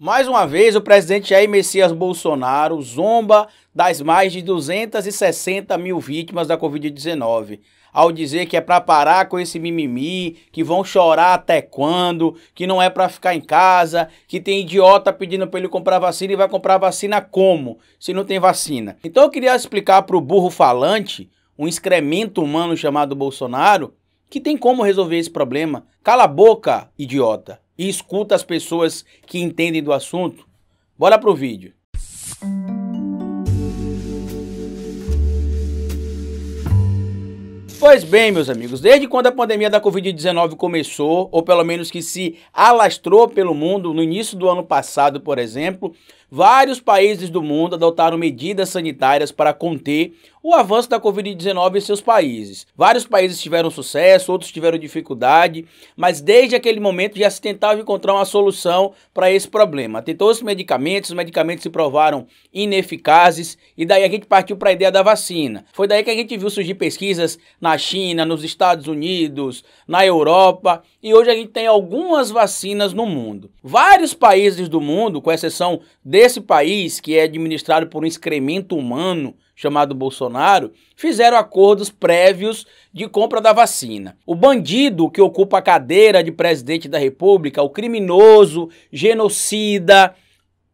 Mais uma vez, o presidente Jair Messias Bolsonaro zomba das mais de 260 mil vítimas da Covid-19, ao dizer que é para parar com esse mimimi, que vão chorar até quando, que não é para ficar em casa, que tem idiota pedindo para ele comprar vacina e vai comprar vacina como, se não tem vacina. Então eu queria explicar para o burro falante, um excremento humano chamado Bolsonaro, que tem como resolver esse problema. Cala a boca, idiota e escuta as pessoas que entendem do assunto? Bora pro vídeo. Pois bem, meus amigos, desde quando a pandemia da Covid-19 começou, ou pelo menos que se alastrou pelo mundo, no início do ano passado, por exemplo, vários países do mundo adotaram medidas sanitárias para conter o avanço da Covid-19 em seus países. Vários países tiveram sucesso, outros tiveram dificuldade, mas desde aquele momento já se tentava encontrar uma solução para esse problema. Tentou-se medicamentos, os medicamentos se provaram ineficazes, e daí a gente partiu para a ideia da vacina. Foi daí que a gente viu surgir pesquisas na China, nos Estados Unidos, na Europa, e hoje a gente tem algumas vacinas no mundo. Vários países do mundo, com exceção desse país que é administrado por um excremento humano chamado Bolsonaro, fizeram acordos prévios de compra da vacina. O bandido que ocupa a cadeira de presidente da República, o criminoso, genocida,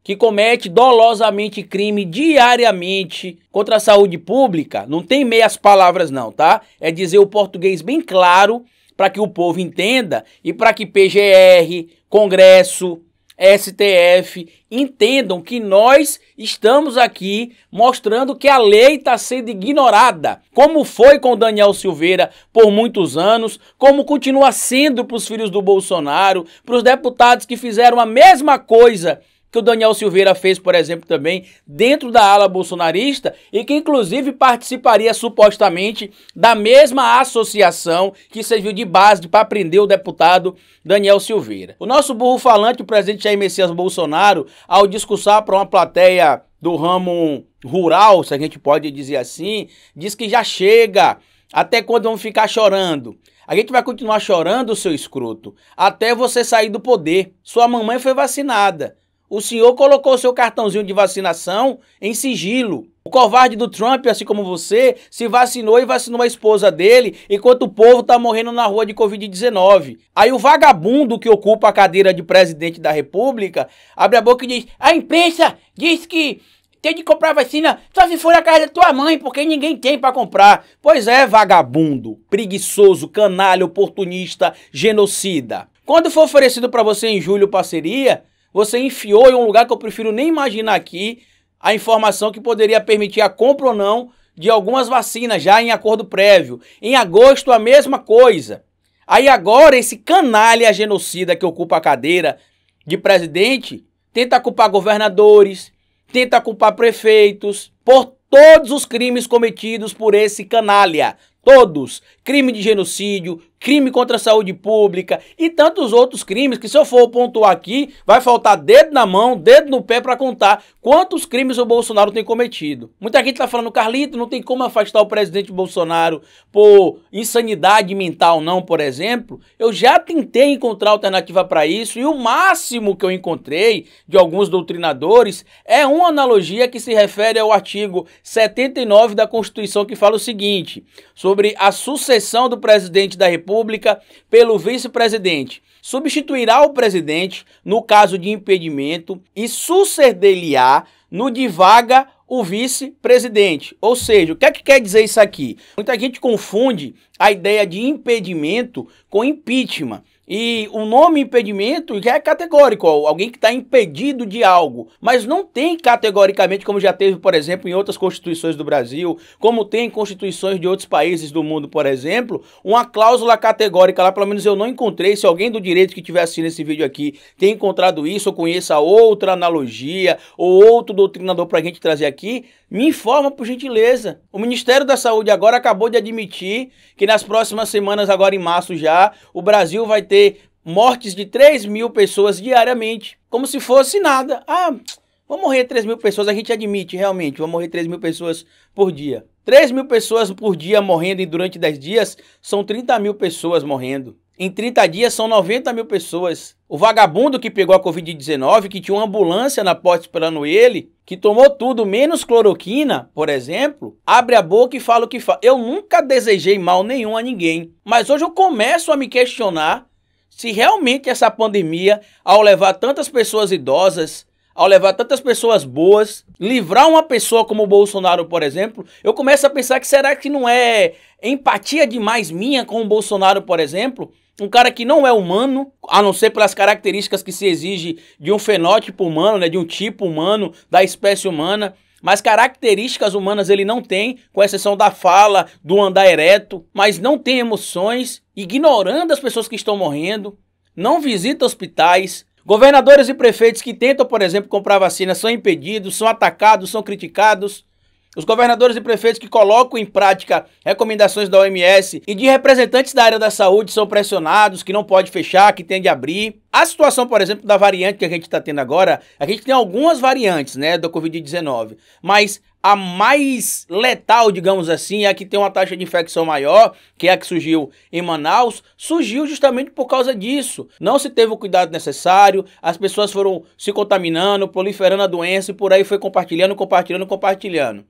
que comete dolosamente crime diariamente contra a saúde pública, não tem meias palavras não, tá? É dizer o português bem claro para que o povo entenda e para que PGR, Congresso, STF entendam que nós estamos aqui mostrando que a lei está sendo ignorada, como foi com Daniel Silveira por muitos anos, como continua sendo para os filhos do Bolsonaro, para os deputados que fizeram a mesma coisa que o Daniel Silveira fez, por exemplo, também dentro da ala bolsonarista e que inclusive participaria supostamente da mesma associação que serviu de base para prender o deputado Daniel Silveira. O nosso burro falante, o presidente Jair Messias Bolsonaro, ao discursar para uma plateia do ramo rural, se a gente pode dizer assim, diz que já chega. Até quando vão ficar chorando? A gente vai continuar chorando, seu escroto, até você sair do poder. Sua mamãe foi vacinada. O senhor colocou seu cartãozinho de vacinação em sigilo. O covarde do Trump, assim como você, se vacinou e vacinou a esposa dele, enquanto o povo está morrendo na rua de Covid-19. Aí o vagabundo que ocupa a cadeira de presidente da República abre a boca e diz: A imprensa diz que tem de comprar vacina só se for na casa da tua mãe, porque ninguém tem para comprar. Pois é, vagabundo, preguiçoso, canalha, oportunista, genocida. Quando for oferecido para você em julho parceria, você enfiou em um lugar que eu prefiro nem imaginar aqui a informação que poderia permitir a compra ou não de algumas vacinas já em acordo prévio. Em agosto, a mesma coisa. Aí agora, esse canalha genocida que ocupa a cadeira de presidente tenta culpar governadores, tenta culpar prefeitos por todos os crimes cometidos por esse canalha. Todos. Crime de genocídio, crime contra a saúde pública e tantos outros crimes que se eu for pontuar aqui, vai faltar dedo na mão, dedo no pé para contar quantos crimes o Bolsonaro tem cometido. Muita gente está falando, Carlito, não tem como afastar o presidente Bolsonaro por insanidade mental não, por exemplo. Eu já tentei encontrar alternativa para isso e o máximo que eu encontrei de alguns doutrinadores é uma analogia que se refere ao artigo 79 da Constituição que fala o seguinte, sobre a sucessão do presidente da República República pelo vice-presidente. Substituirá o presidente no caso de impedimento e suceder-lhe-á no de vaga o vice-presidente. Ou seja, o que é que quer dizer isso aqui? Muita gente confunde a ideia de impedimento com impeachment. E o nome impedimento já é categórico, alguém que está impedido de algo. Mas não tem categoricamente, como já teve, por exemplo, em outras constituições do Brasil, como tem em constituições de outros países do mundo, por exemplo, uma cláusula categórica lá, pelo menos eu não encontrei. Se alguém do direito que estiver assistindo esse vídeo aqui tem encontrado isso, ou conheça outra analogia, ou outro doutrinador para a gente trazer aqui, me informa por gentileza. O Ministério da Saúde agora acabou de admitir que nas próximas semanas, agora em março já, o Brasil vai ter ter mortes de 3 mil pessoas diariamente, como se fosse nada. Ah, vão morrer 3 mil pessoas, a gente admite realmente, vão morrer 3 mil pessoas por dia. 3 mil pessoas por dia morrendo e durante 10 dias são 30 mil pessoas morrendo. Em 30 dias são 90 mil pessoas. O vagabundo que pegou a Covid-19, que tinha uma ambulância na porta esperando ele, que tomou tudo menos cloroquina, por exemplo, abre a boca e fala o que fala. Eu nunca desejei mal nenhum a ninguém. Mas hoje eu começo a me questionar se realmente essa pandemia, ao levar tantas pessoas idosas, ao levar tantas pessoas boas, livrar uma pessoa como o Bolsonaro, por exemplo, eu começo a pensar que será que não é empatia demais minha com o Bolsonaro, por exemplo? Um cara que não é humano, a não ser pelas características que se exige de um fenótipo humano, né, de um tipo humano, da espécie humana mas características humanas ele não tem, com exceção da fala, do andar ereto, mas não tem emoções, ignorando as pessoas que estão morrendo, não visita hospitais. Governadores e prefeitos que tentam, por exemplo, comprar vacina são impedidos, são atacados, são criticados. Os governadores e prefeitos que colocam em prática recomendações da OMS e de representantes da área da saúde são pressionados, que não pode fechar, que tem de abrir. A situação, por exemplo, da variante que a gente está tendo agora, a gente tem algumas variantes, né, da Covid-19, mas a mais letal, digamos assim, é a que tem uma taxa de infecção maior, que é a que surgiu em Manaus, surgiu justamente por causa disso. Não se teve o cuidado necessário, as pessoas foram se contaminando, proliferando a doença e por aí foi compartilhando, compartilhando, compartilhando.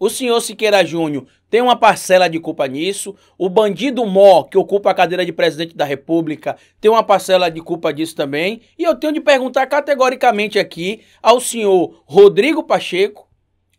O senhor Siqueira Júnior tem uma parcela de culpa nisso. O bandido Mó, que ocupa a cadeira de presidente da República, tem uma parcela de culpa disso também. E eu tenho de perguntar categoricamente aqui ao senhor Rodrigo Pacheco,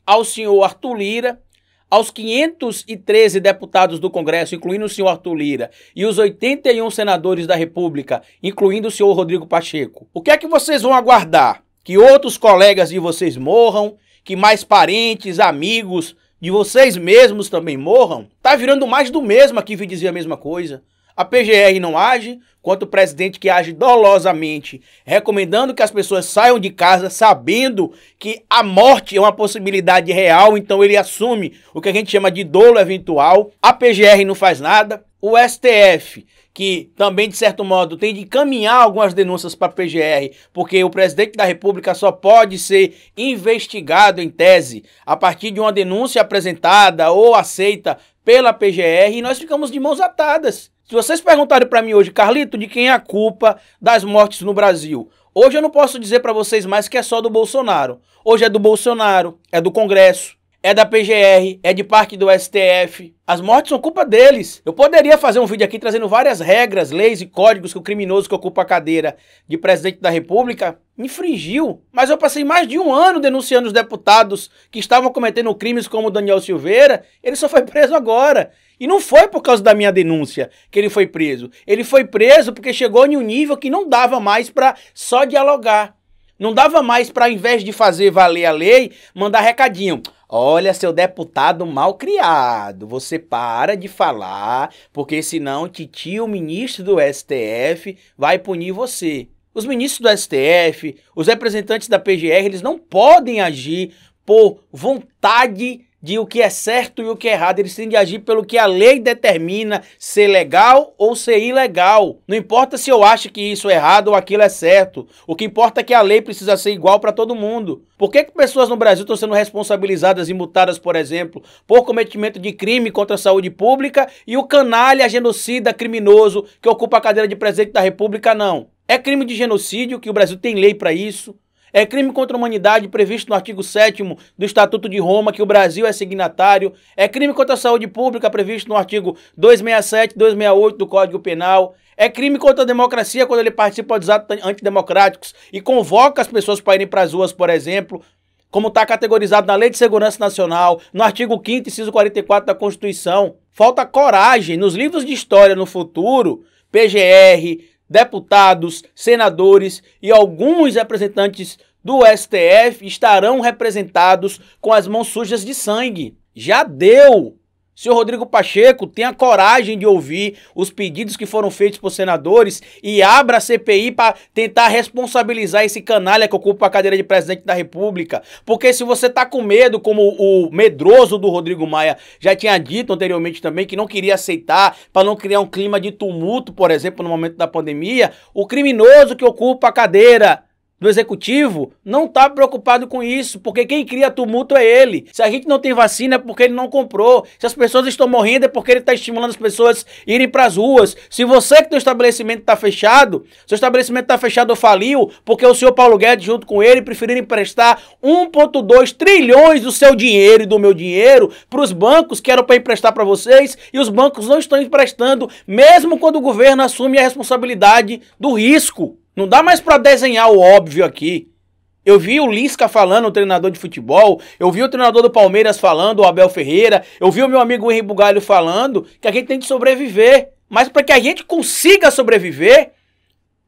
ao senhor Arthur Lira, aos 513 deputados do Congresso, incluindo o senhor Arthur Lira, e os 81 senadores da República, incluindo o senhor Rodrigo Pacheco. O que é que vocês vão aguardar? Que outros colegas de vocês morram? que mais parentes, amigos de vocês mesmos também morram, tá virando mais do mesmo aqui vir dizer a mesma coisa. A PGR não age, quanto o presidente que age dolosamente, recomendando que as pessoas saiam de casa sabendo que a morte é uma possibilidade real, então ele assume o que a gente chama de dolo eventual. A PGR não faz nada, o STF, que também, de certo modo, tem de encaminhar algumas denúncias para a PGR, porque o presidente da República só pode ser investigado, em tese, a partir de uma denúncia apresentada ou aceita pela PGR, e nós ficamos de mãos atadas. Se vocês perguntarem para mim hoje, Carlito, de quem é a culpa das mortes no Brasil? Hoje eu não posso dizer para vocês mais que é só do Bolsonaro. Hoje é do Bolsonaro, é do Congresso, é da PGR, é de parte do STF. As mortes são culpa deles. Eu poderia fazer um vídeo aqui trazendo várias regras, leis e códigos que o criminoso que ocupa a cadeira de presidente da República infringiu. Mas eu passei mais de um ano denunciando os deputados que estavam cometendo crimes como Daniel Silveira. Ele só foi preso agora. E não foi por causa da minha denúncia que ele foi preso. Ele foi preso porque chegou em um nível que não dava mais para só dialogar. Não dava mais para, ao invés de fazer valer a lei, mandar recadinho. Olha, seu deputado mal criado, você para de falar, porque senão Titi, o ministro do STF, vai punir você. Os ministros do STF, os representantes da PGR, eles não podem agir por vontade de o que é certo e o que é errado. Eles têm de agir pelo que a lei determina ser legal ou ser ilegal. Não importa se eu acho que isso é errado ou aquilo é certo. O que importa é que a lei precisa ser igual para todo mundo. Por que, que pessoas no Brasil estão sendo responsabilizadas e multadas, por exemplo, por cometimento de crime contra a saúde pública e o canalha genocida criminoso que ocupa a cadeira de presidente da República não? É crime de genocídio que o Brasil tem lei para isso. É crime contra a humanidade previsto no artigo 7 do Estatuto de Roma, que o Brasil é signatário. É crime contra a saúde pública previsto no artigo 267 e 268 do Código Penal. É crime contra a democracia quando ele participa dos atos antidemocráticos e convoca as pessoas para irem para as ruas, por exemplo como está categorizado na Lei de Segurança Nacional, no artigo 5 inciso 44 da Constituição. Falta coragem nos livros de história no futuro, PGR, deputados, senadores e alguns representantes do STF estarão representados com as mãos sujas de sangue. Já deu! Senhor Rodrigo Pacheco, tenha coragem de ouvir os pedidos que foram feitos por senadores e abra a CPI para tentar responsabilizar esse canalha que ocupa a cadeira de presidente da República. Porque se você tá com medo, como o medroso do Rodrigo Maia já tinha dito anteriormente também, que não queria aceitar para não criar um clima de tumulto, por exemplo, no momento da pandemia, o criminoso que ocupa a cadeira do executivo não está preocupado com isso, porque quem cria tumulto é ele. Se a gente não tem vacina é porque ele não comprou. Se as pessoas estão morrendo é porque ele está estimulando as pessoas a irem para as ruas. Se você que seu estabelecimento está fechado, seu estabelecimento está fechado ou faliu, porque o senhor Paulo Guedes junto com ele preferiram emprestar 1.2 trilhões do seu dinheiro e do meu dinheiro para os bancos que eram para emprestar para vocês e os bancos não estão emprestando, mesmo quando o governo assume a responsabilidade do risco. Não dá mais para desenhar o óbvio aqui. Eu vi o Lisca falando, o treinador de futebol, eu vi o treinador do Palmeiras falando, o Abel Ferreira, eu vi o meu amigo Henri Bugalho falando que a gente tem que sobreviver. Mas para que a gente consiga sobreviver,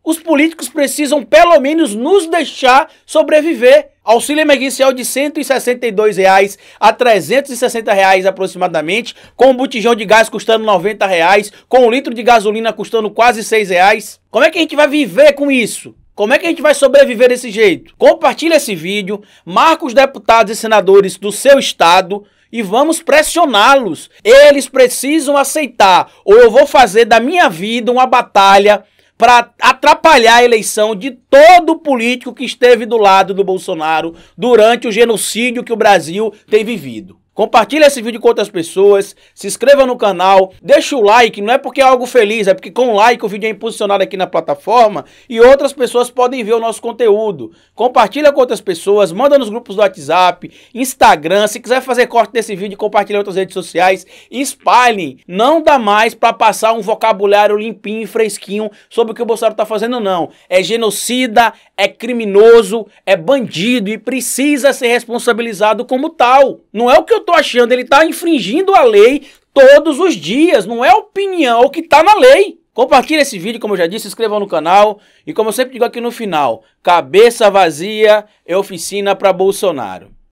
os políticos precisam pelo menos nos deixar sobreviver. Auxílio emergencial de R$ 162 reais a R$ 360 reais aproximadamente, com um botijão de gás custando R$ 90, reais, com um litro de gasolina custando quase R$ 6. Reais. Como é que a gente vai viver com isso? Como é que a gente vai sobreviver desse jeito? Compartilhe esse vídeo, marque os deputados e senadores do seu estado e vamos pressioná-los. Eles precisam aceitar ou eu vou fazer da minha vida uma batalha para atrapalhar a eleição de todo político que esteve do lado do Bolsonaro durante o genocídio que o Brasil tem vivido. Compartilhe esse vídeo com outras pessoas, se inscreva no canal, deixa o like, não é porque é algo feliz, é porque com o like o vídeo é impulsionado aqui na plataforma e outras pessoas podem ver o nosso conteúdo. Compartilha com outras pessoas, manda nos grupos do WhatsApp, Instagram, se quiser fazer corte desse vídeo, compartilhe em outras redes sociais, espalhe. Não dá mais para passar um vocabulário limpinho e fresquinho sobre o que o Bolsonaro tá fazendo não. É genocida, é criminoso, é bandido e precisa ser responsabilizado como tal. Não é o que eu tô achando, ele tá infringindo a lei todos os dias, não é opinião é o que tá na lei. Compartilhe esse vídeo, como eu já disse, se no canal e como eu sempre digo aqui no final, cabeça vazia é oficina para Bolsonaro.